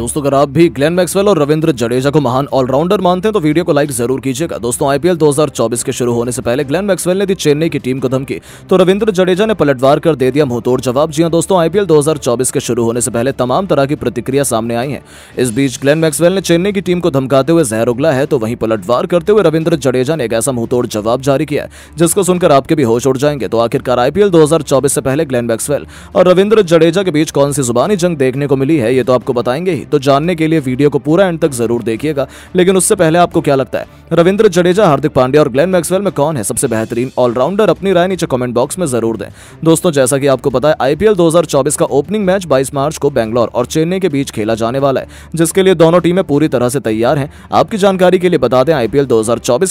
दोस्तों अगर आप भी ग्लेन मैक्सवेल और रविंद्र जडेजा को महान ऑलराउंडर मानते हैं तो वीडियो को लाइक जरूर कीजिएगा दोस्तों आईपीएल 2024 के शुरू होने से पहले ग्लेन मैक्सवेल ने दी चेन्नई की टीम को धमकी तो रविंद्र जडेजा ने पलटवार कर दे दिया मुंहतोड़ जवाब जी हाँ दोस्तों आईपीएल दो के शुरू होने से पहले तमाम तरह की प्रतिक्रिया सामने आई है इस बीच ग्लेन मैक्सवेल ने चेन्नई की टीम को धमकाते हुए जहर उगला है तो वहीं पलटवार करते हुए रविंद्र जडेजा ने एक ऐसा मुंहतोड़ जवाब जारी किया जिसको सुनकर आपके भी होश उड़ जाएंगे तो आखिरकार आईपीएल दो से पहले ग्लेन मैक्सवेल और रविंद्र जडेजा के बीच कौन सी जुबानी जंग देखने को मिली है ये तो आपको बताएंगे ही तो जानने के लिए वीडियो को पूरा एंड तक जरूर देखिएगा लेकिन उससे पहले आपको क्या लगता है रविंद्र जडेजा हार्दिक पांड्या और ग्लेन मैक्सवेल में कौन है सबसे बेहतरीन ऑलराउंडर अपनी राय नीचे कमेंट बॉक्स में जरूर दें दोस्तों जैसा कि आपको पता है आईपीएल 2024 का ओपनिंग मैच 22 मार्च को बैंगलोर और चेन्नई के बीच खेला जाने वाला है जिसके लिए दोनों टीमें पूरी तरह से तैयार हैं आपकी जानकारी के लिए बता दें आईपीएल दो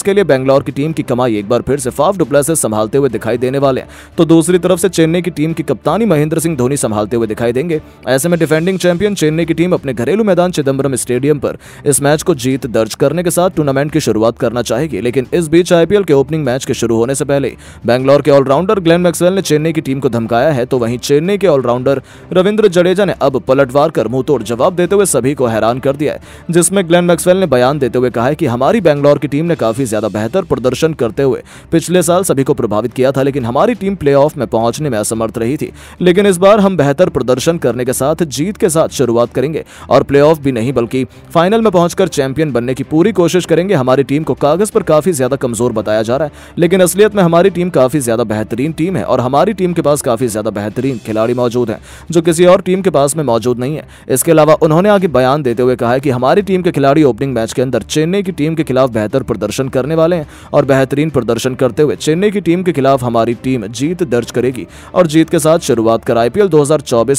के लिए बैंगलोर की टीम की कमाई एक बार फिर से फाफ डुप्ला से संभालते हुए दिखाई देने वाले हैं तो दूसरी तरफ से चेन्नई की टीम की कप्तानी महेंद्र सिंह धोनी संभालते हुए दिखाई देंगे ऐसे में डिफेंडिंग चैंपियन चेन्नई की टीम अपने घर घरेलू मैदान चिदम्बरम स्टेडियम पर इस मैच को जीत दर्ज करने के साथ टूर्नामेंट की शुरुआत करना चाहेगी लेकिन इस बीच आईपीएल के ओपनिंग मैच के शुरू होने से पहले बैंगलोर के ऑलराउंडर ग्लेन मैक्सवेल ने चेन्नई की टीम को धमकाया है तो वहीं चेन्नई के ऑलराउंडर रविंद्र जडेजा ने अब पलटवार कर मुंह जवाब देते हुए सभी को हैरान कर दिया है जिसमें ग्लेन मैक्सवेल ने बयान देते हुए कहा है कि हमारी बैंगलोर की टीम ने काफी ज्यादा बेहतर प्रदर्शन करते हुए पिछले साल सभी को प्रभावित किया था लेकिन हमारी टीम प्ले में पहुंचने में असमर्थ रही थी लेकिन इस बार हम बेहतर प्रदर्शन करने के साथ जीत के साथ शुरुआत करेंगे और प्ले भी नहीं बल्कि फाइनल में पहुंचकर चैंपियन बनने की पूरी कोशिश करेंगे हमारी टीम को कागज पर काफी ज्यादा कमजोर बताया जा रहा है लेकिन असलियत में हमारी टीम काफी ज्यादा बेहतरीन टीम है और हमारी टीम के पास काफी ज्यादा बेहतरीन खिलाड़ी मौजूद हैं जो किसी और टीम के पास में मौजूद नहीं है इसके अलावा उन्होंने आगे बयान देते हुए कहा है कि हमारी टीम के खिलाड़ी ओपनिंग मैच के अंदर चेन्नई की टीम के खिलाफ बेहतर प्रदर्शन करने वाले हैं और बेहतरीन प्रदर्शन करते हुए चेन्नई की टीम के खिलाफ हमारी टीम जीत दर्ज करेगी और जीत के साथ शुरुआत कर आईपीएल दो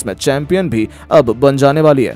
में चैंपियन भी अब बन जाने वाली है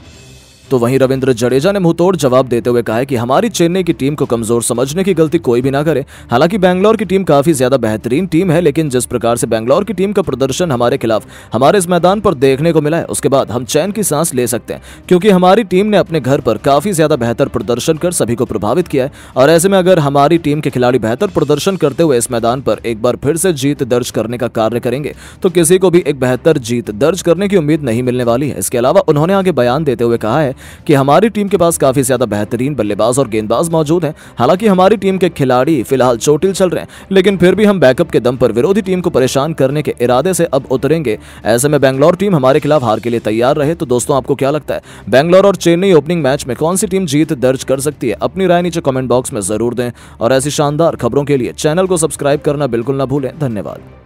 तो वहीं रविंद्र जडेजा ने मुंहतोड़ जवाब देते हुए कहा है कि हमारी चेन्नई की टीम को कमजोर समझने की गलती कोई भी ना करे हालांकि बैंगलोर की टीम काफी ज्यादा बेहतरीन टीम है लेकिन जिस प्रकार से बैंगलोर की टीम का प्रदर्शन हमारे खिलाफ हमारे इस मैदान पर देखने को मिला है उसके बाद हम चैन की सांस ले सकते हैं क्योंकि हमारी टीम ने अपने घर पर काफी ज्यादा बेहतर प्रदर्शन कर सभी को प्रभावित किया है और ऐसे में अगर हमारी टीम के खिलाड़ी बेहतर प्रदर्शन करते हुए इस मैदान पर एक बार फिर से जीत दर्ज करने का कार्य करेंगे तो किसी को भी एक बेहतर जीत दर्ज करने की उम्मीद नहीं मिलने वाली है इसके अलावा उन्होंने आगे बयान देते हुए कहा है कि हमारी टीम के पास काफी ज्यादा बेहतरीन बल्लेबाज और गेंदबाज मौजूद हैं हालांकि हमारी टीम के खिलाड़ी फिलहाल चोटिल चल रहे हैं लेकिन फिर भी हम बैकअप के दम पर विरोधी टीम को परेशान करने के इरादे से अब उतरेंगे ऐसे में बैंगलोर टीम हमारे खिलाफ हार के लिए तैयार रहे तो दोस्तों आपको क्या लगता है बैंगलोर और चेन्नई ओपनिंग मैच में कौन सी टीम जीत दर्ज कर सकती है अपनी राय नीचे कॉमेंट बॉक्स में जरूर दें और ऐसी शानदार खबरों के लिए चैनल को सब्सक्राइब करना बिल्कुल ना भूलें धन्यवाद